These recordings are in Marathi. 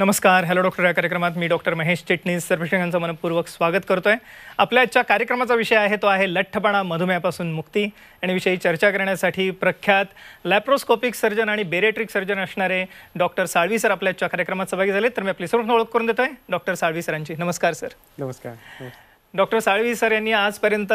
नमस्कार हॅलो डॉक्टर या कार्यक्रमात मी डॉक्टर महेश चिटणीस सर्वेक्षकांचं मनपूर्वक स्वागत करतोय आपल्या आजच्या कार्यक्रमाचा विषय आहे तो आहे लठ्ठपणा मधुमेहापासून मुक्ती आणि विषयी चर्चा करण्यासाठी प्रख्यात लॅप्रोस्कोपिक सर्जन आणि बेरेट्रिक सर्जन असणारे डॉक्टर साळवी सर आपल्या आजच्या कार्यक्रमात सहभागी झाले तर मी आपली सर्व ओळख करून देतोय डॉक्टर साळवी सरांची नमस्कार सर नमस्कार डॉक्टर साळवी सर यांनी आजपर्यंत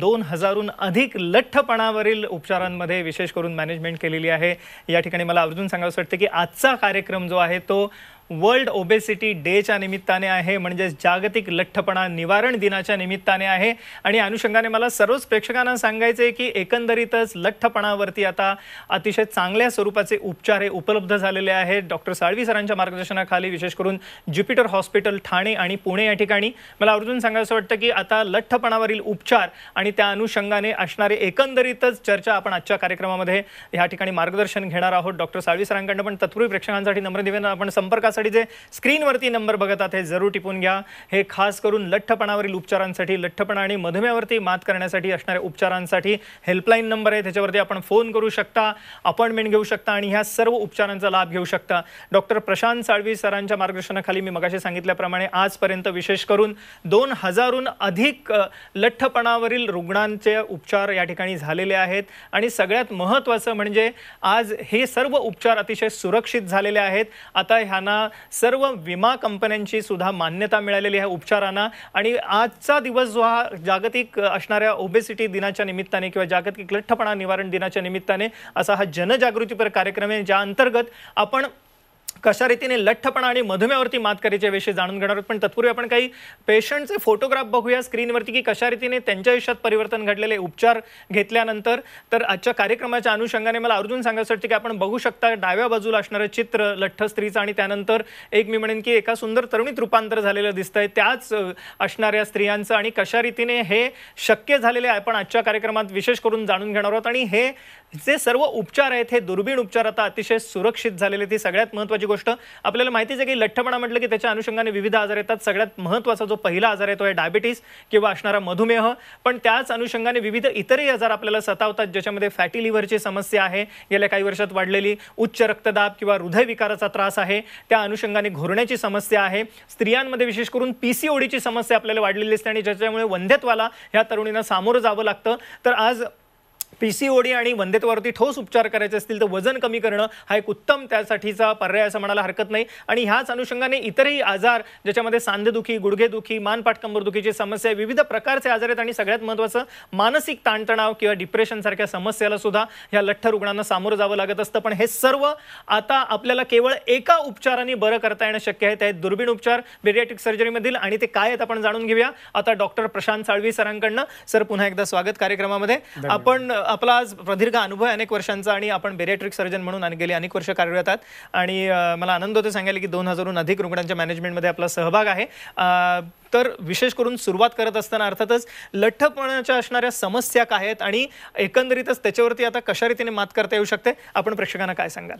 दोन हजारहून अधिक लठ्ठपणावरील उपचारांमध्ये विशेष करून मॅनेजमेंट केलेली आहे या ठिकाणी मला अर्जून सांगावं वाटतं की आजचा कार्यक्रम जो आहे तो वर्ल्ड ओबेसिटी डेच्या निमित्ताने आहे म्हणजेच जागतिक लठ्ठपणा निवारण दिनाच्या निमित्ताने आहे आणि अनुषंगाने मला सर्वच प्रेक्षकांना सांगायचे की एकंदरीतच लठ्ठपणावरती आता अतिशय चांगल्या स्वरूपाचे उपचार हे उपलब्ध झालेले आहेत डॉक्टर साळवी सरांच्या मार्गदर्शनाखाली विशेष करून ज्युपिटर हॉस्पिटल ठाणे आणि पुणे या ठिकाणी मला आवर्जून सांगायचं वाटतं की आता लठ्ठपणावरील उपचार आणि त्या अनुषंगाने असणारे एकंदरीतच चर्चा आपण आजच्या कार्यक्रमामध्ये या ठिकाणी मार्गदर्शन घेणार आहोत डॉक्टर साळवी सरांकडनं पण तत्पूर्वी प्रेक्षकांसाठी नम्र निवेदन आपण संपर्क त्यासाठी जे स्क्रीनवरती नंबर बघत आहात हे जरूर टिपून घ्या हे खास करून लठ्ठपणावरील उपचारांसाठी लठ्ठपणा आणि मधुमेहावरती मात करण्यासाठी असणाऱ्या उपचारांसाठी हेल्पलाईन नंबर आहे त्याच्यावरती आपण फोन करू शकता अपॉइंटमेंट घेऊ शकता आणि ह्या सर्व उपचारांचा लाभ घेऊ शकता डॉक्टर प्रशांत साळवी सरांच्या मार्गदर्शनाखाली मी मगाशी सांगितल्याप्रमाणे आजपर्यंत विशेष करून दोन हजारहून अधिक लठ्ठपणावरील रुग्णांचे उपचार या ठिकाणी झालेले आहेत आणि सगळ्यात महत्त्वाचं म्हणजे आज हे सर्व उपचार अतिशय सुरक्षित झालेले आहेत आता ह्यांना सर्व विमा कंपन्यांची सुद्धा मान्यता मिळालेली आहे उपचारांना आणि आजचा दिवस जो हा जागतिक असणाऱ्या ओबेसिटी दिनाच्या निमित्ताने किंवा जागतिक लठ्ठपणा निवारण दिनाच्या निमित्ताने असा हा जनजागृतीपर कार्यक्रम आहे ज्या अंतर्गत आपण कशा रीतीने लठ्ठपणा आणि मधुमेहावरती मात करायच्या विषयी जाणून घेणार आहोत पण तत्पूर्वी आपण काही पेशंटचे फोटोग्राफ बघूया स्क्रीनवरती की कशा रीतीने त्यांच्या आयुष्यात परिवर्तन घडलेले उपचार घेतल्यानंतर तर आजच्या कार्यक्रमाच्या अनुषंगाने मला अर्जुन वाटतं की आपण बघू शकता डाव्या बाजूला असणारं चित्र लठ्ठ स्त्रीचं आणि त्यानंतर एक मी म्हणेन की एका सुंदर तरुणीत रूपांतर झालेलं दिसतंय त्याच असणाऱ्या स्त्रियांचं आणि कशा रीतीने हे शक्य झालेले आहे आपण आजच्या कार्यक्रमात विशेष करून जाणून घेणार आहोत आणि हे जे सर्व उपचार आहेत हे दुर्बीण उपचार आता अतिशय सुरक्षित झालेले ती सगळ्यात महत्त्वाची गोष्ट आपल्याला माहितीच आहे की लठ्ठपणा म्हटलं की त्याच्या अनुषंगाने विविध आजार येतात सगळ्यात महत्त्वाचा जो पहिला आजार आहे तो आहे डायबिटीस किंवा असणारा मधुमेह पण त्याच अनुषंगाने विविध इतरही आजार आपल्याला सतावतात ज्याच्यामध्ये फॅटी लिव्हरची समस्या आहे गेल्या काही वर्षात वाढलेली उच्च रक्तदाब किंवा हृदयविकाराचा त्रास आहे त्या अनुषंगाने घोरण्याची समस्या आहे स्त्रियांमध्ये विशेष करून पीसीओडीची समस्या आपल्याला वाढलेली असते आणि ज्याच्यामुळे वंध्यत्वाला ह्या तरुणींना सामोरं जावं लागतं तर आज पीसीओडी आणि वंदेत्वावरती ठोस उपचार करायचे असतील तर वजन कमी करणं हा एक उत्तम त्यासाठीचा पर्याय असं म्हणायला हरकत नाही आणि ह्याच अनुषंगाने इतरही आजार ज्याच्यामध्ये सांधेदुखी गुडघेदुखी मानपाटकंबर कंबरदुखीची समस्या विविध प्रकारचे आजार आहेत आणि सगळ्यात महत्त्वाचं मानसिक ताणतणाव किंवा डिप्रेशनसारख्या समस्याला सुद्धा ह्या लठ्ठ रुग्णांना सामोरं जावं लागत असतं पण हे सर्व आता आपल्याला केवळ एका उपचाराने बरं करता येणं शक्य आहे ते दुर्बीण उपचार बेरियाटिक सर्जरीमधील आणि ते काय आहेत आपण जाणून घेऊया आता डॉक्टर प्रशांत साळवी सरांकडनं सर पुन्हा एकदा स्वागत कार्यक्रमामध्ये आपण आपला आज प्रदीर्घ अनुभव अनेक वर्षांचा आणि आपण बेरेट्रिक सर्जन म्हणून गेले अनेक वर्ष कार्यरत आहात आणि मला आनंद होते सांगायला की दोन हजारहून अधिक रुग्णांच्या मॅनेजमेंटमध्ये आपला सहभाग आहे तर विशेष करून सुरुवात करत असताना अर्थातच लठ्ठपणाच्या असणाऱ्या समस्या काय आहेत आणि एकंदरीतच त्याच्यावरती आता कशा रीतीने मात करता येऊ शकते आपण प्रेक्षकांना काय सांगाल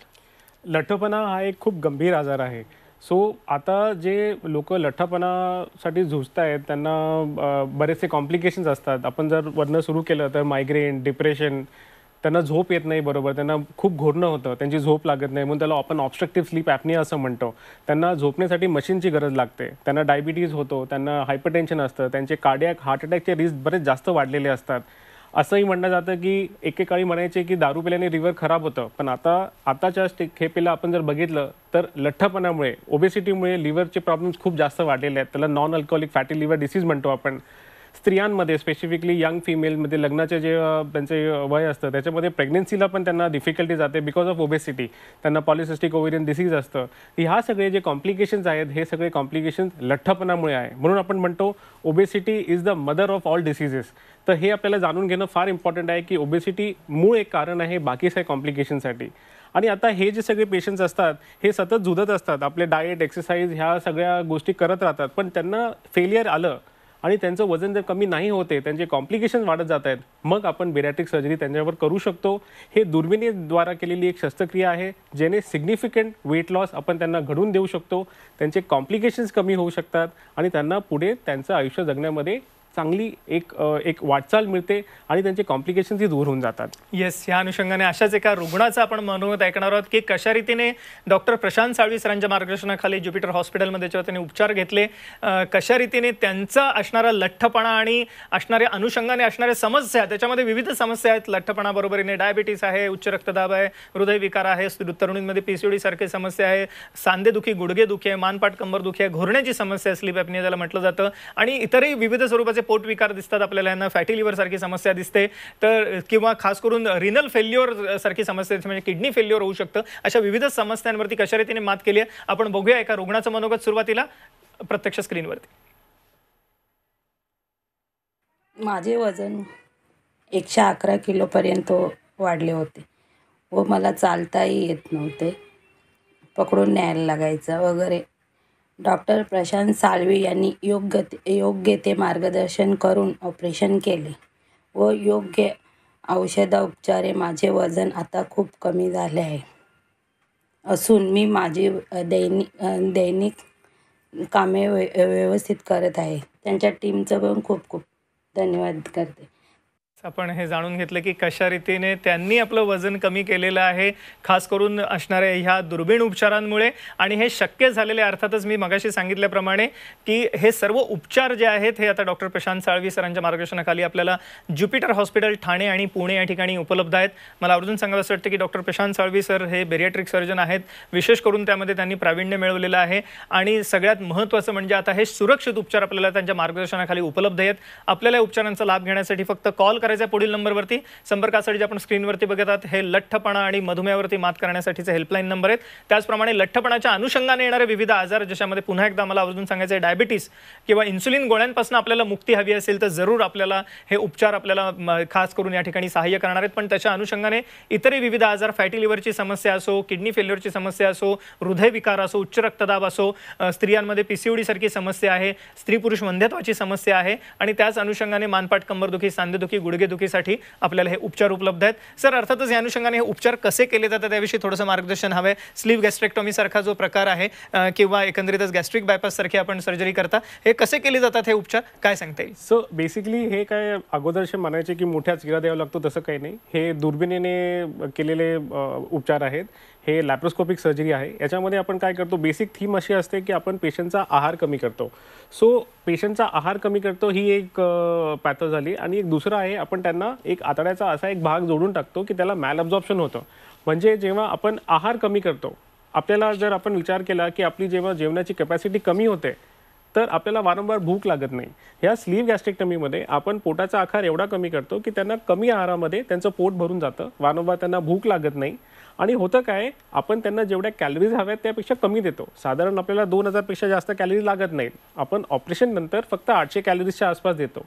लठ्ठपणा हा एक खूप गंभीर आजार आहे सो आता जे लोक लठ्ठपणासाठी झुजत आहेत त्यांना बरेचसे कॉम्प्लिकेशन्स असतात आपण जर वर्ण सुरू केलं तर मायग्रेन डिप्रेशन त्यांना झोप येत नाही बरोबर त्यांना खूप घोरणं होतं त्यांची झोप लागत नाही म्हणून त्याला आपण ऑब्स्ट्रक्टिव्ह स्लीप ॲपने असं म्हणतो त्यांना झोपण्यासाठी मशीनची गरज लागते त्यांना डायबिटीज होतो त्यांना हायपरटेन्शन असतं त्यांचे कार्डियाक हार्ट अटॅकचे रिस्क बरेच जास्त वाढलेले असतात असंही म्हणणं जातं की एकेकाळी म्हणायचे की दारू पिल्याने रिव्हर खराब होतं पण आता आताच्या खेपेला आपण जर बघितलं तर लठ्ठपणामुळे ओबेसिटीमुळे लिव्हरचे प्रॉब्लेम्स खूप जास्त वाढलेले आहेत त्याला non alcoholic fatty liver disease म्हणतो आपण स्त्रियांमध्ये स्पेसिफिकली यंग फिमेलमध्ये लग्नाचे जे त्यांचे वय असतं त्याच्यामध्ये प्रेग्नेन्सीला पण त्यांना डिफिकल्टी जाते बिकॉज ऑफ ओबेसिटी त्यांना पॉलिसिस्टिक ओवेरियन डिसीज असतं ह्या सगळे जे कॉम्प्लिकेशन्स आहेत हे सगळे कॉम्प्लिकेशन्स लठ्ठपणामुळे आहे म्हणून आपण म्हणतो obesity is the mother of all diseases तर हे आपल्याला जाणून घेणं फार इम्पॉर्टंट आहे की ओबेसिटी मूळ एक कारण आहे बाकी सगळ्या कॉम्प्लिकेशनसाठी आणि आता हे जे सगळे पेशंट्स असतात हे सतत झुजत असतात आपले डाएट एक्सरसाइज ह्या सगळ्या गोष्टी करत राहतात पण त्यांना फेलियर आलं आणि त्यांचं वजन जर कमी नाही होते त्यांचे कॉम्प्लिकेशन वाढत जात आहेत मग आपण बेरॅटिक सर्जरी त्यांच्यावर करू शकतो हे दुर्बिणीद्वारा केलेली एक शस्त्रक्रिया आहे ज्याने सिग्निफिकंट वेट लॉस आपण त्यांना घडून देऊ शकतो त्यांचे कॉम्प्लिकेशन्स कमी होऊ शकतात आणि त्यांना पुढे त्यांचं आयुष्य जगण्यामध्ये चांगली एक एक वाटचाल मिळते आणि त्यांचे कॉम्प्लिकेशन्स दूर होऊन जातात येस या अनुषंगाने अशाच एका रुग्णाचा आपण मनोगत ऐकणार आहोत की कशा रीतीने डॉक्टर प्रशांत साळवी सरांच्या मार्गदर्शनाखाली ज्युपिटर हॉस्पिटलमध्ये जेव्हा त्यांनी उपचार घेतले कशा रीतीने त्यांचा असणारा लठ्ठपणा आणि असणाऱ्या अनुषंगाने असणाऱ्या समस्या त्याच्यामध्ये विविध समस्या आहेत लठ्ठपणाबरोबरीने डायबिटीस आहे उच्च रक्तदाब आहे हृदयविकार आहे तरुणींमध्ये पीसीओडी सारखी समस्या आहे सांधेदुखी गुडघेदुखी आहे मानपाट कंबरदुखी आहे घोरण्याची समस्या असली स्लीप त्याला ज्याला म्हटलं जातं आणि इतरही विविध स्वरूपाचे पोटविकार दिसतात आपल्याला यांना फॅटी लिव्हर सारखी समस्या दिसते तर किंवा खास करून रिनल फेल्युअर सारखी समस्या म्हणजे किडनी फेल्युअर होऊ शकतं अशा विविध समस्यांवरती कशा रीतीने मात केली आहे आपण बघूया एका रुग्णाचं मनोगत सुरुवातीला प्रत्यक्ष स्क्रीनवरती माझे वजन एकशे अकरा किलोपर्यंत वाढले होते व मला चालताही येत नव्हते पकडून न्यायला लागायचं वगैरे डॉक्टर प्रशांत साळवी यांनी योग्य योग्य ते मार्गदर्शन करून ऑपरेशन केले व योग्य औषधोपचारे माझे वजन आता खूप कमी झाले आहे असून मी माझी दैनिक दैनिक कामे व्यवस्थित करत आहे त्यांच्या टीमचं पण खूप खूप धन्यवाद करते आपण हे जाणून घेतलं की कशा रीतीने त्यांनी आपलं वजन कमी केलेलं आहे खास करून असणाऱ्या ह्या दुर्बीण उपचारांमुळे आणि हे शक्य झालेले अर्थातच मी मगाशी सांगितल्याप्रमाणे की हे सर्व उपचार जे आहेत हे आता डॉक्टर प्रशांत साळवी सरांच्या मार्गदर्शनाखाली आपल्याला ज्युपिटर हॉस्पिटल ठाणे आणि पुणे या ठिकाणी उपलब्ध आहेत मला अर्जून सांगायला असं वाटतं की डॉक्टर प्रशांत साळवी सर हे बेरियाट्रिक सर्जन आहेत विशेष करून त्यामध्ये त्यांनी प्रावीण्य मिळवलेलं आहे आणि सगळ्यात महत्त्वाचं म्हणजे आता हे सुरक्षित उपचार आपल्याला त्यांच्या मार्गदर्शनाखाली उपलब्ध आहेत आपल्याला उपचारांचा लाभ घेण्यासाठी फक्त कॉल करायचं करायचं पुढील नंबरवरती संपर्कासाठी जे आपण स्क्रीनवरती बघत आहात हे लठ्ठपणा आणि मधुमेहावरती मात करण्यासाठीचे हेल्पलाईन नंबर आहेत त्याचप्रमाणे लठ्ठपणाच्या अनुषंगाने येणारे विविध आजार ज्याच्यामध्ये पुन्हा एकदा मला अजून सांगायचं आहे डायबिटीस किंवा इन्सुलिन गोळ्यांपासून आपल्याला मुक्ती हवी असेल तर जरूर आपल्याला हे उपचार आपल्याला खास करून या ठिकाणी सहाय्य करणार आहेत पण त्याच्या अनुषंगाने इतरही विविध आजार फॅटी लिव्हरची समस्या असो किडनी फेल्युअरची समस्या असो हृदयविकार असो उच्च रक्तदाब असो स्त्रियांमध्ये पीसीओडी सारखी समस्या आहे स्त्री पुरुष वंध्यत्वाची समस्या आहे आणि त्याच अनुषंगाने मानपाट कंबरदुखी सांधेदुखी गुडघे डोकेदुखीसाठी आपल्याला हे उपचार उपलब्ध आहेत सर अर्थातच या अनुषंगाने हे उपचार कसे केले जातात त्याविषयी थोडंसं मार्गदर्शन हवं स्लीव गॅस्ट्रेक्टॉमी सारखा जो प्रकार आहे किंवा एकंदरीतच गॅस्ट्रिक बायपास सारखी आपण सर्जरी करता हे कसे केले जातात हे उपचार काय सांगता येईल सो बेसिकली हे काय अगोदरशी म्हणायचे की मोठ्याच इरा द्यावा लागतो तसं काही नाही हे दुर्बिणीने केलेले उपचार आहेत हे लॅप्रोस्कोपिक सर्जरी आहे याच्यामध्ये आपण काय करतो बेसिक थीम अशी असते की आपण पेशंटचा आहार कमी करतो सो पेशंटचा आहार कमी करतो ही एक पॅथो झाली आणि एक दुसरं आहे आपण त्यांना एक आतड्याचा असा एक भाग जोडून टाकतो की त्याला मॅल अब्झॉर्प्शन होतं म्हणजे जेव्हा आपण आहार कमी करतो आपल्याला जर आपण विचार केला की आपली जेव्हा जेवणाची कॅपॅसिटी कमी होते तर आपल्याला वारंवार भूक लागत नाही ह्या स्लीव गॅस्ट्रेक्टमीमध्ये आपण पोटाचा आकार एवढा कमी करतो की त्यांना कमी आहारामध्ये त्यांचं पोट भरून जातं वारंवार त्यांना भूक लागत नाही आणि होतं काय आपण त्यांना जेवढ्या कॅलरीज हव्यात त्यापेक्षा कमी देतो साधारण आपल्याला दोन हजारपेक्षा जास्त कॅलरीज लागत नाहीत आपण ऑपरेशन नंतर फक्त आठशे कॅलरीजच्या आसपास देतो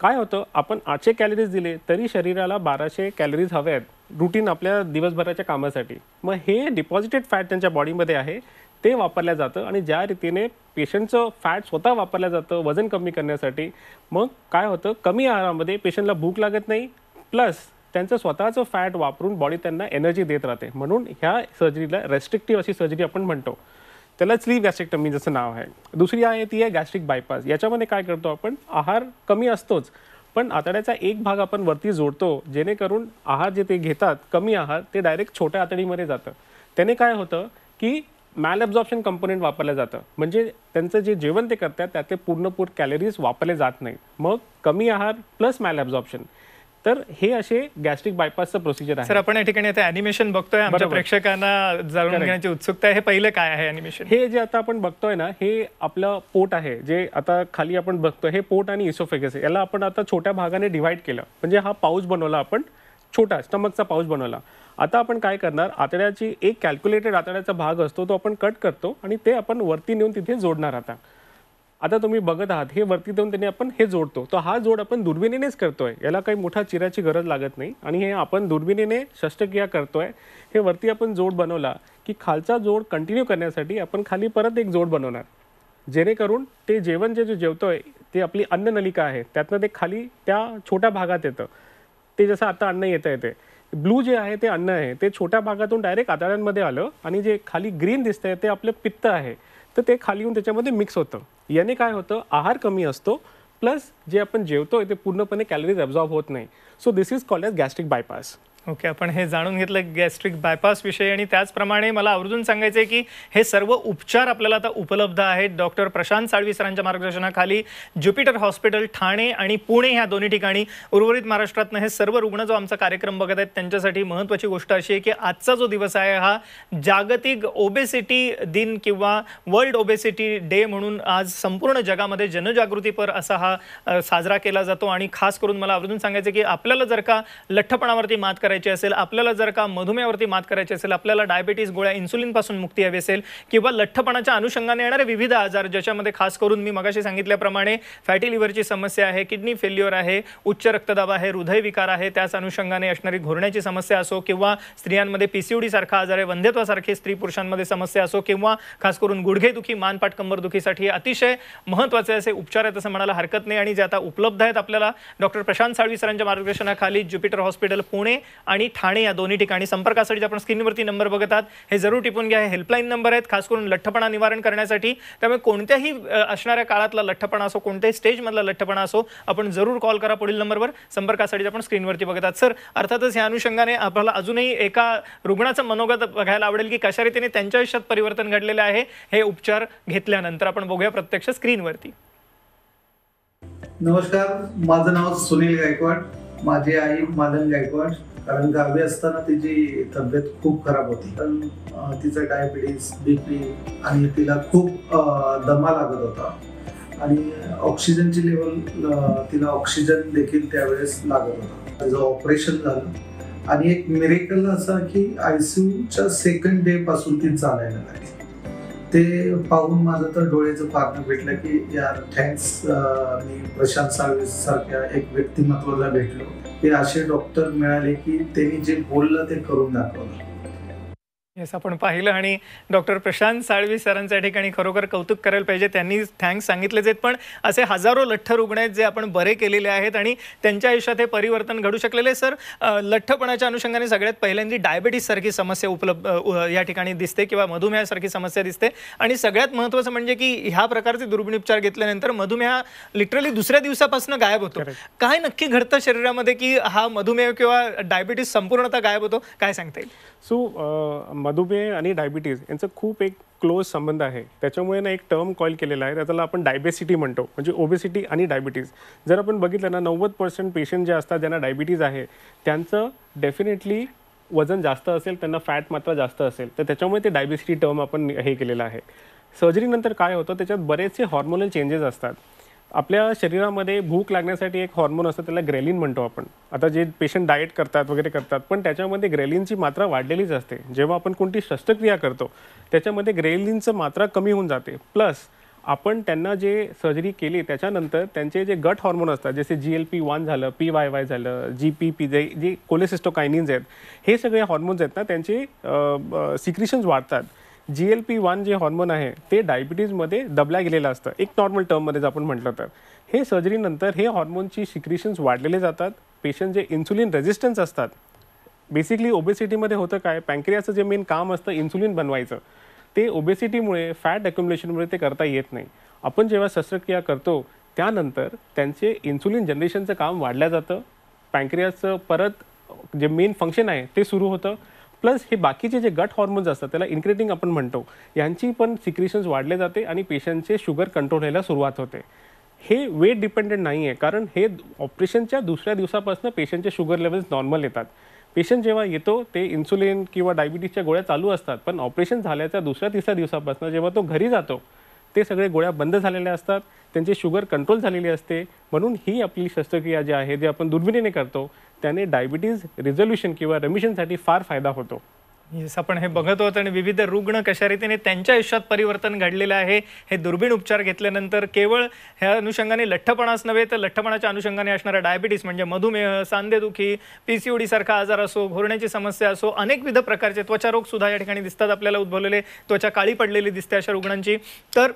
काय होतं आपण आठशे कॅलरीज दिले तरी शरीराला बाराशे कॅलरीज हव्यात रुटीन आपल्या दिवसभराच्या कामासाठी मग हे डिपॉझिटेड फॅट त्यांच्या बॉडीमध्ये आहे ते वापरल्या जातं आणि ज्या रीतीने पेशंटचं फॅट स्वतः वापरल्या जातं वजन कमी करण्यासाठी मग काय होतं कमी आहारामध्ये पेशंटला भूक लागत नाही प्लस त्यांचं स्वतःचं फॅट वापरून बॉडी त्यांना एनर्जी देत राहते म्हणून ह्या सर्जरीला रेस्ट्रिक्टिव्ह अशी सर्जरी आपण म्हणतो त्याला स्लीव गॅस्ट्रिक्टमी जसं नाव आहे दुसरी आहे ती आहे गॅस्ट्रिक बायपास याच्यामध्ये काय करतो आपण आहार कमी असतोच पण आतड्याचा एक भाग आपण वरती जोडतो जेणेकरून आहार जे ते घेतात कमी आहार ते डायरेक्ट छोट्या आतडीमध्ये जातं त्याने काय होतं की मॅलअब्झॉर्प्शन कंपोनेंट वापरलं जातं म्हणजे त्यांचं जे जेवण ते करतात त्यातले ते पूर्णपूर कॅलरीज वापरले जात नाहीत मग कमी आहार प्लस मॅलअब्झॉर्प्शन तर हे असे गॅस्ट्रिक बायपासचं प्रोसिजर आहे सर आपण या ठिकाणी आता अॅनिमेशन बघतोय आमच्या प्रेक्षकांना जाणून घेण्याची उत्सुकता आहे हे पहिलं काय आहे अॅनिमेशन हे जे आता आपण बघतोय ना हे आपलं पोट आहे जे आता खाली आपण बघतोय हे पोट आणि इसोफेगस याला आपण आता छोट्या भागाने डिव्हाइड केलं म्हणजे हा पाऊस बनवला आपण छोटा स्टमकचा पाऊस बनवला आता आपण काय करणार आतड्याची एक कॅल्क्युलेटेड आतड्याचा भाग असतो तो आपण कट करतो आणि ते आपण वरती नेऊन तिथे जोडणार आता आता तुम्ही बघत आहात हे वरती देऊन त्यांनी आपण हे जोडतो तर हा जोड आपण दुर्बिणीनेच करतोय याला काही मोठा चिराची गरज लागत नाही आणि हे आपण दुर्बिणीने शस्त्रक्रिया करतोय हे वरती आपण जोड बनवला की खालचा जोड कंटिन्यू करण्यासाठी आपण खाली परत एक जोड बनवणार जेणेकरून ते जेवण जे जे जेवतोय ते आपली अन्ननलिका आहे त्यातनं ते खाली त्या छोट्या भागात येतं ते जसं आता अन्न येतं येते ब्लू जे आहे ते अन्न आहे ते छोट्या भागातून डायरेक्ट आतड्यांमध्ये आलं आणि जे खाली ग्रीन दिसतंय ते आपलं पित्त आहे तर ते खाली येऊन त्याच्यामध्ये मिक्स होतं याने काय होतं आहार कमी असतो प्लस जे आपण जेवतो ते पूर्णपणे कॅलरीज ॲब्झॉर्ब होत नाही so this is called as gastric bypass okay आपण हे जाणून घेतलं गॅस्ट्रिक बायपास विषयी आणि त्याचप्रमाणे मला आवर्जून सांगायचं आहे की हे सर्व उपचार आपल्याला आता उपलब्ध आहेत डॉक्टर प्रशांत साळवी सरांच्या मार्गदर्शनाखाली ज्युपिटर हॉस्पिटल ठाणे आणि पुणे ह्या दोन्ही ठिकाणी उर्वरित महाराष्ट्रातनं हे सर्व रुग्ण जो आमचा कार्यक्रम बघत आहेत त्यांच्यासाठी महत्त्वाची गोष्ट अशी आहे की आजचा जो दिवस आहे हा जागतिक ओबेसिटी दिन किंवा वर्ल्ड ओबेसिटी डे म्हणून आज संपूर्ण जगामध्ये जनजागृतीपर असा हा साजरा केला जातो आणि खास करून मला आवर्जून सांगायचं की आपल्याला जर का लठ्ठपणावरती मात करायची करायची असेल आपल्याला जर का मधुमेहावरती मात करायची असेल आपल्याला डायबिटीस गोळ्या पासून मुक्ती हवी असेल किंवा लठ्ठपणाच्या अनुषंगाने येणारे विविध आजार ज्याच्यामध्ये खास करून मी मगाशी सांगितल्याप्रमाणे फॅटी लिव्हरची समस्या आहे किडनी फेल्युअर आहे उच्च रक्तदाब आहे हृदयविकार आहे त्याच अनुषंगाने असणारी घोरण्याची समस्या असो किंवा स्त्रियांमध्ये पीसीओडी सारखा आजार आहे वंध्यत्वासारखे स्त्री पुरुषांमध्ये समस्या असो किंवा खास करून गुडघेदुखी मानपाट कंबरदुखीसाठी अतिशय महत्त्वाचे असे उपचार आहेत असं म्हणायला हरकत नाही आणि जे आता उपलब्ध आहेत आपल्याला डॉक्टर प्रशांत साळवी सरांच्या मार्गदर्शनाखाली ज्युपिटर हॉस्पिटल पुणे आणि ठाणे या दोन्ही ठिकाणी संपर्कासाठी आपण स्क्रीनवरती नंबर बघत आहात हे जरूर टिपून घ्या हेल्पलाईन नंबर आहेत खास करून लठ्ठपणा निवारण करण्यासाठी त्यामुळे कोणत्याही असणाऱ्या काळातला लठ्ठपणा असो कोणत्याही स्टेजमधला लठ्ठपणा असो आपण जरूर कॉल करा पुढील नंबरवर संपर्कासाठी आपण स्क्रीनवरती बघत आहात सर अर्थातच या अनुषंगाने आपल्याला अजूनही एका रुग्णाचं मनोगत बघायला आवडेल की कशा रीतीने त्यांच्या आयुष्यात परिवर्तन घडलेलं आहे हे उपचार घेतल्यानंतर आपण बघूया प्रत्यक्ष स्क्रीनवरती नमस्कार माझं नाव सुनील गायकवाड माझी आई माधन गायकवाड कारण गावी असताना तिची तब्येत खूप खराब होती पण तिचा डायबिटीस बीपी आणि तिला खूप दमा लागत होता आणि ऑक्सिजनची लेवल तिला ऑक्सिजन देखील त्यावेळेस लागत होता तिचं ऑपरेशन झालं आणि एक मिरेकल असं की आय सीयूच्या सेकंड डे पासून ती चालायला लागली ते पाहून माझं तर डोळ्याचं पारणं भेटलं की यार थँक्स मी प्रशांत सावे सारख्या एक व्यक्तिमत्वाला भेटलो ते असे डॉक्टर मिळाले की त्यांनी जे बोललं ते करून दाखवलं येस आपण पाहिलं आणि डॉक्टर प्रशांत साळवी सरांच्या ठिकाणी खरोखर कौतुक करायला पाहिजे त्यांनी थँक्स सांगितलेच आहेत पण असे हजारो लठ्ठ रुग्ण आहेत जे आपण बरे केलेले आहेत आणि त्यांच्या आयुष्यात हे परिवर्तन घडू शकलेले सर लठ्ठपणाच्या अनुषंगाने सगळ्यात पहिल्यांदी डायबेटीजसारखी समस्या उपलब्ध या ठिकाणी दिसते किंवा मधुमेहासारखी समस्या दिसते आणि सगळ्यात महत्त्वाचं म्हणजे की ह्या प्रकारचे दुर्बिणीपचार उपचार घेतल्यानंतर मधुमेह लिटरली दुसऱ्या दिवसापासून गायब होतो काय नक्की घडतं शरीरामध्ये की हा मधुमेह किंवा डायबेटीज संपूर्णतः गायब होतो काय सांगता येईल सो मधुमेह आणि डायबिटीज यांचं खूप एक क्लोज संबंध आहे त्याच्यामुळे ना एक टर्म कॉल केलेला आहे त्याला आपण डायबेसिटी म्हणतो म्हणजे ओबेसिटी आणि डायबिटीज जर आपण बघितलं ना नव्वद पर्सेंट पेशंट जे असतात ज्यांना डायबिटीज आहे त्यांचं डेफिनेटली वजन जास्त असेल त्यांना फॅट मात्रा जास्त असेल तर त्याच्यामुळे ते डायबेसिटी टर्म आपण हे केलेलं आहे सर्जरीनंतर काय होतं त्याच्यात बरेचसे हॉर्मोनल चेंजेस असतात आपल्या शरीरामध्ये भूक लागण्यासाठी एक हॉर्मोन असतं त्याला ग्रेलिन म्हणतो आपण आता जे पेशंट डाएट करतात वगैरे करतात पण त्याच्यामध्ये ग्रेलिनची मात्रा वाढलेलीच असते जेव्हा आपण कोणती शस्त्रक्रिया करतो त्याच्यामध्ये ग्रेलिनचं मात्रा कमी होऊन जाते प्लस आपण त्यांना जे सर्जरी केली त्याच्यानंतर त्यांचे जे गट हॉर्मोन असतात जसे जी एल पी वन झालं पी वाय वाय झालं जी पी पी जे जे कोलेसिस्टोकायनिन्स आहेत हे सगळे हॉर्मोन्स आहेत ना त्यांचे सिक्रिशन्स वाढतात जी एल पी वन जे हॉर्मोन आहे ते डायबिटीजमध्ये दबल्या गेलेलं असतं एक नॉर्मल टर्ममध्ये जर आपण म्हटलं तर हे सर्जरीनंतर हे हॉर्मोनची सिक्रिशन्स वाढलेले जातात पेशंट जे इन्सुलिन रेजिस्टन्स असतात बेसिकली ओबेसिटीमध्ये होतं काय पँक्रियाचं जे मेन काम असतं इन्सुलिन बनवायचं ते ओबेसिटीमुळे फॅट अक्युम्युलेशनमुळे ते करता येत नाही आपण जेव्हा शस्त्रक्रिया करतो त्यानंतर त्यांचे इन्सुलिन जनरेशनचं काम वाढलं जातं पँक्रियाचं परत जे मेन फंक्शन आहे ते सुरू होतं प्लस हे बाकीचे जे गट हॉर्मोन्स असतात त्याला इन्क्रेटिंग आपण म्हणतो यांची पण सिक्रिशन्स वाढले जाते आणि पेशंटचे शुगर कंट्रोल व्हायला सुरुवात होते हे वेट डिपेंडेंट नाही आहे कारण हे ऑपरेशनच्या दुसऱ्या दिवसापासून पेशंटचे शुगर लेवल्स नॉर्मल येतात पेशंट जेव्हा येतो ते इन्सुलिन किंवा डायबिटीजच्या गोळ्या चालू असतात पण ऑपरेशन झाल्याच्या दुसऱ्या तिसऱ्या दिवसापासून जेव्हा तो घरी जातो ते सगळे गोळ्या बंद झालेल्या असतात त्यांचे शुगर कंट्रोल झालेली असते म्हणून ही आपली शस्त्रक्रिया जी आहे जे आपण दुर्बिणीने करतो त्याने डायबिटीज रिझोल्युशन किंवा रेमिशनसाठी फार फायदा होतो येस आपण हे बघत आहोत आणि विविध रुग्ण कशा रीतीने त्यांच्या आयुष्यात परिवर्तन घडलेलं आहे हे दुर्बीण उपचार घेतल्यानंतर केवळ ह्या अनुषंगाने लठ्ठपणाच नव्हे तर लठ्ठपणाच्या अनुषंगाने असणारा डायबिटीस म्हणजे मधुमेह सांधेदुखी पी सी ओडी सारखा आजार असो घोरण्याची समस्या असो अनेकविध प्रकारचे त्वचारोग सुद्धा या ठिकाणी दिसतात आपल्याला उद्भवलेले त्वचा काळी पडलेली दिसते अशा रुग्णांची तर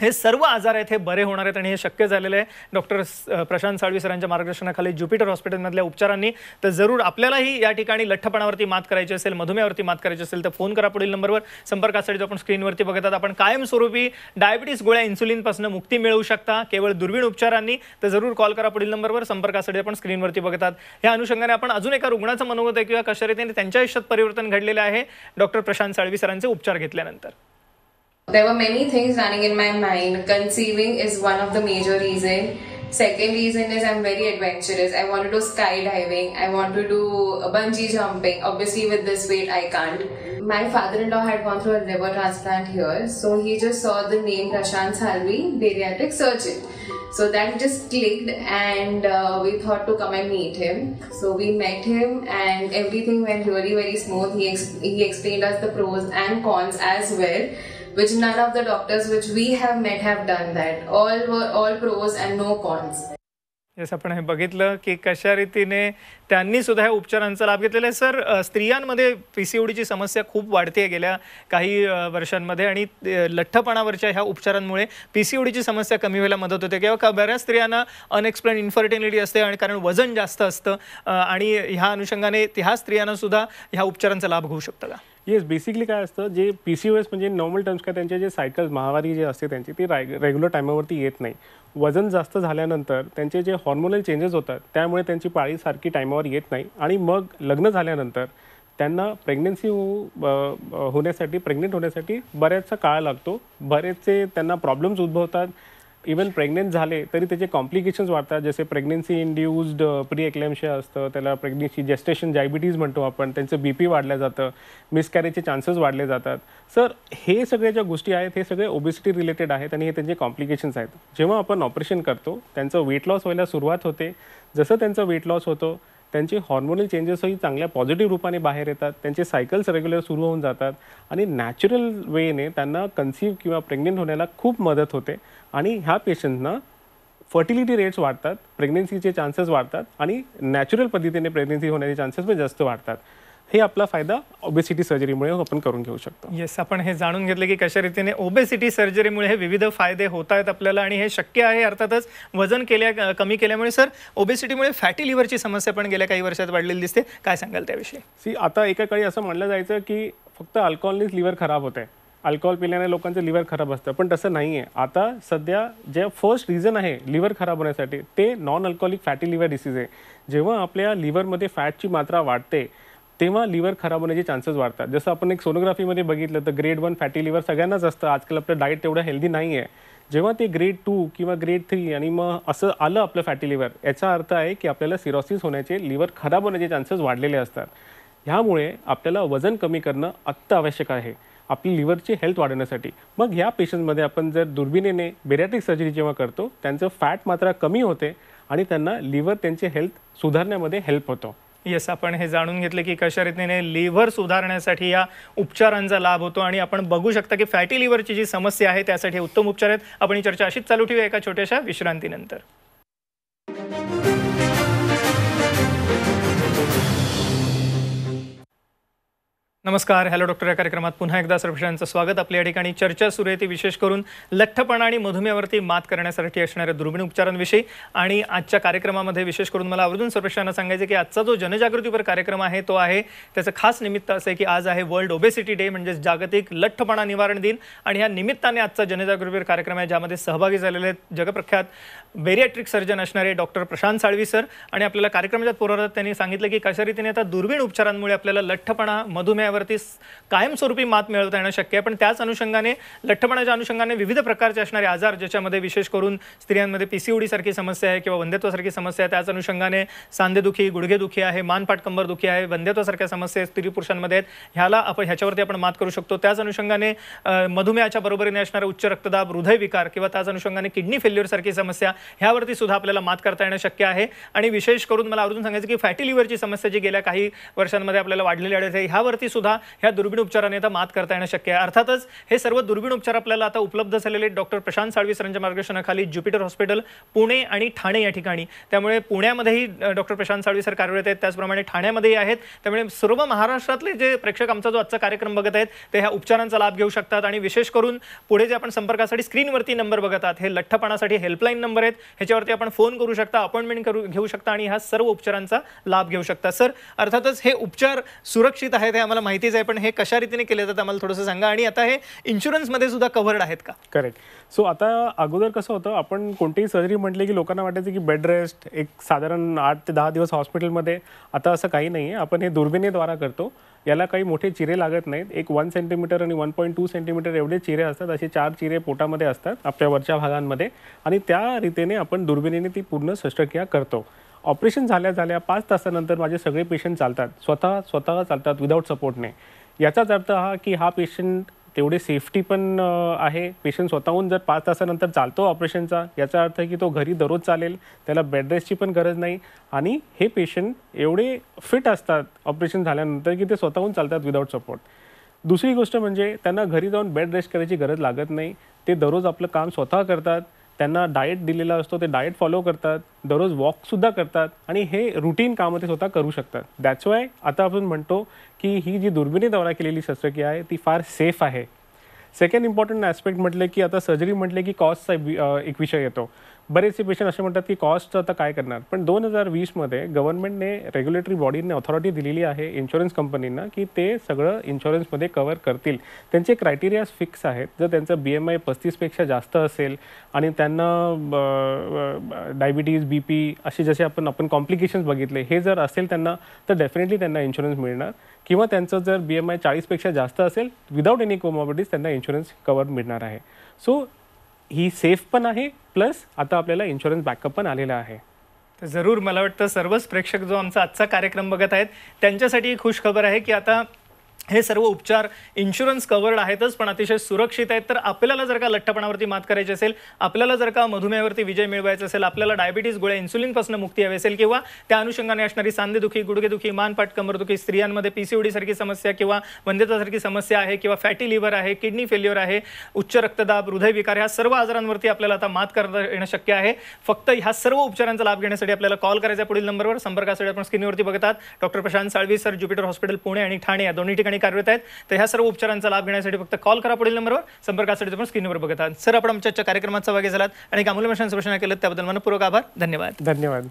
हे सर्व आजार आहेत हे बरे होणार आहेत आणि हे शक्य झालेलं आहे डॉक्टर प्रशांत साळवी सरांच्या मार्गदर्शनाखाली ज्युपिटर हॉस्पिटलमधल्या उपचारांनी तर जरूर आपल्यालाही या ठिकाणी लठ्ठपणावरती मात करायची असेल मधुमेहावरती मात करायची असेल तर फोन करा पुढील नंबरवर संपर्कासाठी जो आपण स्क्रीनवरती आहात आपण कायमस्वरूपी डायबिटीस गोळ्या इन्सुलिनपासून मुक्ती मिळवू शकता केवळ दुर्बीण उपचारांनी तर जरूर कॉल करा पुढील नंबरवर संपर्कासाठी आपण स्क्रीनवरती बघतात या अनुषंगाने आपण अजून एका रुग्णाचं मनोगत आहे किंवा कशा रीतीने त्यांच्या आयुष्यात परिवर्तन घडलेलं आहे डॉक्टर प्रशांत साळवी सरांचे उपचार घेतल्यानंतर There were many things running in my mind. Conceiving is one of the major reasons. Second reason is I'm very adventurous. I want to do skydiving. I want to do bungee jumping. Obviously, with this weight, I can't. My father-in-law had gone through a liver transplant here, so he just saw the name Prashant Salvi, bariatric surgeon. So that just clicked, and uh, we thought to come and meet him. So we met him, and everything went really very smooth. He ex he explained us the pros and cons as well which none of the doctors which we have met have done that. All were all pros and no cons. Yes आपण हे बघितलं की कशा रीतीने त्यांनी सुद्धा ह्या उपचारांचा लाभ घेतलेला आहे सर स्त्रियांमध्ये पी सी ओडीची समस्या खूप वाढते आहे गेल्या काही वर्षांमध्ये आणि लठ्ठपणावरच्या ह्या उपचारांमुळे पी सी ओडीची समस्या कमी व्हायला मदत होते किंवा का बऱ्याच स्त्रियांना अनएक्सप्लेन इन्फर्टिलिटी असते आणि कारण वजन जास्त असतं आणि ह्या अनुषंगाने ह्या सुद्धा ह्या उपचारांचा लाभ घेऊ शकतं का येस बेसिकली काय असतं जे पी सी ओ एस म्हणजे नॉर्मल टर्म्स काय त्यांचे जे सायकल्स महावारी जे असते त्यांची ती राय रेग्युलर टायमावरती येत नाही वजन जास्त झाल्यानंतर त्यांचे जे हॉर्मोनल चेंजेस होतात त्यामुळे त्यांची पाळी सारखी टायमावर येत नाही आणि मग लग्न झाल्यानंतर त्यांना प्रेग्नेन्सी हो होण्यासाठी प्रेग्नेंट होण्यासाठी बऱ्याचसा काळ लागतो बरेचसे त्यांना प्रॉब्लेम्स उद्भवतात इवन प्रेग्नेंट झाले तरी त्याचे कॉम्प्लिकेशन्स वाढतात जसे प्रेग्नेन्सी इंड्यूस्ड प्री एक्लेम्शिया असतं त्याला प्रेग्नेन्सी जेस्टेशन डायबिटीज म्हणतो आपण त्यांचं बी पी वाढलं जातं मिसकॅरेजचे चान्सेस वाढले जातात सर हे सगळ्या ज्या गोष्टी आहेत हे सगळे ओबेसिटी रिलेटेड आहेत आणि हे त्यांचे कॉम्प्लिकेशन्स आहेत जेव्हा आपण ऑपरेशन करतो त्यांचं वेट लॉस व्हायला सुरुवात होते जसं त्यांचं वेट लॉस होतो त्यांचे हॉर्मोनल चेंजेसही चांगल्या पॉझिटिव्ह रूपाने बाहेर येतात त्यांचे सायकल्स रेग्युलर सुरू होऊन जातात आणि नॅचरल वेने त्यांना कन्सिव्ह किंवा प्रेग्नेंट होण्याला खूप मदत होते आणि ह्या पेशंटना फर्टिलिटी रेट्स वाढतात प्रेग्नेन्सीचे चान्सेस वाढतात आणि नॅचरल पद्धतीने प्रेग्नेन्सी होण्याचे चान्सेस पण जास्त वाढतात हे आपला फायदा ओबेसिटी सर्जरीमुळे आपण करून घेऊ शकतो येस आपण हे जाणून घेतलं की कशा रीतीने ओबेसिटी सर्जरीमुळे हे विविध फायदे होत आहेत आपल्याला आणि हे शक्य आहे अर्थातच वजन केल्या कमी केल्यामुळे सर ओबेसिटीमुळे फॅटी लिव्हरची समस्या पण गेल्या काही वर्षात वाढलेली दिसते काय सांगाल त्याविषयी सी आता एका काळी असं म्हणलं जायचं की फक्त अल्कोहोलनेच लिव्हर खराब होत आहे अल्कोहोल पिल्याने लोकांचं लिव्हर खराब असतं पण तसं नाही आहे आता सध्या जे फर्स्ट रिझन आहे लिव्हर खराब होण्यासाठी ते non alcoholic fatty liver disease आहे जेव्हा आपल्या लिव्हरमध्ये फॅटची मात्रा वाढते तेव्हा लिव्हर खराब होण्याचे चान्सेस वाढतात जसं आपण एक सोनोग्राफीमध्ये बघितलं तर ग्रेड वन फॅटी लिव्हर सगळ्यांनाच असतं आजकाल आपलं डाएट तेवढं हेल्दी नाही आहे जेव्हा ते ग्रेड टू किंवा ग्रेड थ्री आणि मग असं आलं आपलं फॅटी लिव्हर याचा अर्थ आहे की आपल्याला सिरोसिस होण्याचे लिव्हर खराब होण्याचे चान्सेस वाढलेले असतात ह्यामुळे आपल्याला वजन कमी करणं अत्यावश्यक आहे आपली लिव्हरची हेल्थ वाढवण्यासाठी मग ह्या पेशंटमध्ये आपण जर दुर्बिणीने बेरॅटिक सर्जरी जेव्हा करतो त्यांचं फॅट मात्रा कमी होते आणि त्यांना लिव्हर त्यांची हेल्थ सुधारण्यामध्ये हेल्प होतो येस आपण हे जाणून घेतलं की कशा रीतीने लिव्हर सुधारण्यासाठी या उपचारांचा लाभ होतो आणि आपण बघू शकता की फॅटी लिव्हरची जी समस्या आहे त्यासाठी उत्तम उपचार आहेत आपण ही चर्चा अशीच चालू ठेवूया एका छोट्याशा विश्रांतीनंतर नमस्कार हॅलो डॉक्टर या कार्यक्रमात पुन्हा एकदा सर्वशांचं स्वागत आपल्या या ठिकाणी चर्चा सुरू आहे ती विशेष करून लठ्ठपणा आणि मधुमेहावरती मात करण्यासाठी असणाऱ्या दुर्बिणी उपचारांविषयी आणि आजच्या कार्यक्रमामध्ये विशेष करून मला आवर्जून सर्वशांना सांगायचं की आजचा जो जनजागृतीपर कार्यक्रम आहे तो आहे त्याचं खास निमित्त असं आहे की आज आहे वर्ल्ड ओबेसिटी डे म्हणजेच जागतिक लठ्ठपणा निवारण दिन आणि ह्या निमित्ताने आजचा जनजागृतीपर कार्यक्रम आहे ज्यामध्ये सहभागी झालेले जगप्रख्यात बेरियाट्रिक सर्जन असणारे डॉक्टर प्रशांत साळवी सर आणि आपल्याला कार्यक्रमाच्या पूर्वात त्यांनी सांगितलं की कशा रीतीने आता दुर्बिण उपचारांमुळे आपल्याला लठ्ठपणा मधुमेह प्रश्नावरती कायमस्वरूपी मात मिळवता येणं शक्य आहे पण त्याच अनुषंगाने लठ्ठपणाच्या अनुषंगाने विविध प्रकारचे असणारे आजार ज्याच्यामध्ये विशेष करून स्त्रियांमध्ये पीसीओडी सारखी समस्या आहे किंवा वंध्यत्वासारखी समस्या आहे त्याच अनुषंगाने सांधेदुखी गुडघेदुखी आहे मानपाट कंबरदुखी आहे वंध्यत्वासारख्या समस्या स्त्री पुरुषांमध्ये आहेत ह्याला आपण ह्याच्यावरती आपण मात करू शकतो त्याच अनुषंगाने मधुमेहाच्या बरोबरीने असणारा उच्च रक्तदाब हृदयविकार किंवा त्याच अनुषंगाने किडनी फेल्युअरसारखी समस्या ह्यावरती सुद्धा आपल्याला मात करता येणं शक्य आहे आणि विशेष करून मला अजून सांगायचं की फॅटी लिव्हरची समस्या जी गेल्या काही वर्षांमध्ये आपल्याला वाढलेली आढळते ह्यावरती सुद्धा सुद्धा ह्या दुर्बीण उपचाराने आता मात करता येणं शक्य आहे अर्थातच हे सर्व दुर्बिण उपचार आपल्याला आता उपलब्ध झालेले डॉक्टर प्रशांत साळवी सरांच्या मार्गदर्शनाखाली ज्युपिटर हॉस्पिटल पुणे आणि ठाणे या ठिकाणी त्यामुळे पुण्यामध्येही डॉक्टर प्रशांत साळवी सर कार्यरत आहेत त्याचप्रमाणे ठाण्यामध्येही आहेत त्यामुळे सर्व महाराष्ट्रातले जे प्रेक्षक आमचा जो आजचा कार्यक्रम बघत आहेत ते ह्या उपचारांचा लाभ घेऊ शकतात आणि विशेष करून पुढे जे आपण संपर्कासाठी स्क्रीनवरती नंबर बघत हे लठ्ठपणासाठी हेल्पलाईन नंबर आहेत ह्याच्यावरती आपण फोन करू शकता अपॉइंटमेंट करू घेऊ शकता आणि ह्या सर्व उपचारांचा लाभ घेऊ शकता सर अर्थातच हे उपचार सुरक्षित आहेत हे आम्हाला माहिती माहितीच आहे पण हे कशा रीतीने केले जातात आम्हाला थोडंसं सांगा आणि आता हे इन्शुरन्समध्ये सुद्धा कव्हर्ड आहेत का करेक्ट सो आता अगोदर कसं होतं आपण कोणतीही सर्जरी म्हटली की लोकांना वाटायचं की बेड रेस्ट एक साधारण आठ ते दहा दिवस हॉस्पिटलमध्ये आता असं काही नाही आहे आपण हे दुर्बिणीद्वारा करतो याला काही मोठे चिरे लागत नाहीत एक वन सेंटीमीटर आणि वन पॉईंट टू सेंटीमीटर एवढे चिरे असतात असे चार चिरे पोटामध्ये असतात आपल्या वरच्या भागांमध्ये आणि त्या रीतीने आपण दुर्बिणीने ती पूर्ण शस्त्रक्रिया करतो ऑपरेशन झाल्या झाल्या पाच तासानंतर माझे सगळे पेशंट चालतात स्वतः स्वतः चालतात विदाऊट सपोर्टने याचाच अर्थ हा की हा पेशंट तेवढे सेफ्टी पण आहे पेशंट स्वतःहून जर पाच तासानंतर चालतो ऑपरेशनचा याचा अर्थ की तो घरी दररोज चालेल त्याला बेड रेस्टची पण गरज नाही आणि हे पेशंट एवढे फिट असतात ऑपरेशन झाल्यानंतर की ते स्वतःहून चालतात विदाऊट सपोर्ट दुसरी गोष्ट म्हणजे त्यांना घरी जाऊन बेड रेस्ट करायची गरज लागत नाही ते दररोज आपलं काम स्वतः करतात त्यांना डाएट दिलेला असतो ते डाएट फॉलो करतात दररोज वॉकसुद्धा करतात आणि हे रुटीन कामं ते स्वतः करू शकतात दॅट्स वाय आता आपण म्हणतो की ही जी दुर्बिणी दौरा केलेली शस्त्रक्रिया आहे ती फार सेफ आहे सेकंड इम्पॉर्टंट ॲस्पेक्ट म्हटले की आता सर्जरी म्हटले की कॉस्टचा एक विषय येतो बरेचसे पेशंट असे म्हणतात की कॉस्ट आता काय करणार पण दोन हजार वीसमध्ये गव्हर्नमेंटने रेग्युलेटरी बॉडीने ऑथॉरिटी दिलेली आहे इन्शुरन्स कंपनींना की ते सगळं इन्शुरन्समध्ये कवर करतील त्यांचे क्रायटेरियाज फिक्स आहेत जर त्यांचं बी एम आय पस्तीसपेक्षा जास्त असेल आणि त्यांना डायबिटीज बी पी असे जसे आपण आपण कॉम्प्लिकेशन्स बघितले हे जर असेल त्यांना तर डेफिनेटली त्यांना इन्शुरन्स मिळणार किंवा त्यांचं जर बी एम आय चाळीसपेक्षा जास्त असेल विदाऊट एनी कोमॉबिटीज त्यांना इन्शुरन्स कवर मिळणार आहे सो ही सेफ पण आहे प्लस आता आपल्याला इन्शुरन्स बॅकअप पण आलेला आहे तर जरूर मला वाटतं सर्वच प्रेक्षक जो आमचा आजचा कार्यक्रम बघत आहेत त्यांच्यासाठी एक खुश खबर आहे की आता हे सर्व उपचार इन्शुरन्स कवर्ड आहेतच पण अतिशय सुरक्षित आहेत तर आपल्याला जर का लठ्ठपणावरती मात करायची असेल आपल्याला जर का मधुमेहावरती विजय मिळवायचा असेल आपल्याला डायबिटीज गोळ्या इन्सुलिनपासून मुक्ती हवी असेल किंवा त्या अनुषंगाने असणारी सांधेदुखी गुडघेदुखी मानपाट कमरदुखी स्त्रियांमध्ये पीसीओडी सारखी समस्या किंवा वंध्यतासारखी समस्या आहे किंवा फॅटी लिव्हर आहे किडनी फेल्युअर आहे उच्च रक्तदाब हृदयविकार ह्या सर्व आजारांवरती आपल्याला आता मात करता येणं शक्य आहे फक्त ह्या सर्व उपचारांचा लाभ घेण्यासाठी आपल्याला कॉल करायचा पुढील नंबरवर संपर्कासाठी आपण स्क्रीनवरती बघतात doctor Prashant Salvi sir Jupiter hospital Pune आणि ठाणे या दोन्ही ठिकाणी ठिकाणी कार्यरत आहेत तर ह्या सर्व उपचारांचा लाभ घेण्यासाठी फक्त कॉल करा पुढील नंबरवर संपर्कासाठी पण स्क्रीनवर बघत आहात सर आपण आमच्या कार्यक्रमात सहभागी झालात आणि कामूल मिशन प्रश्न केलं त्याबद्दल मनपूर्वक आभार धन्यवाद धन्यवाद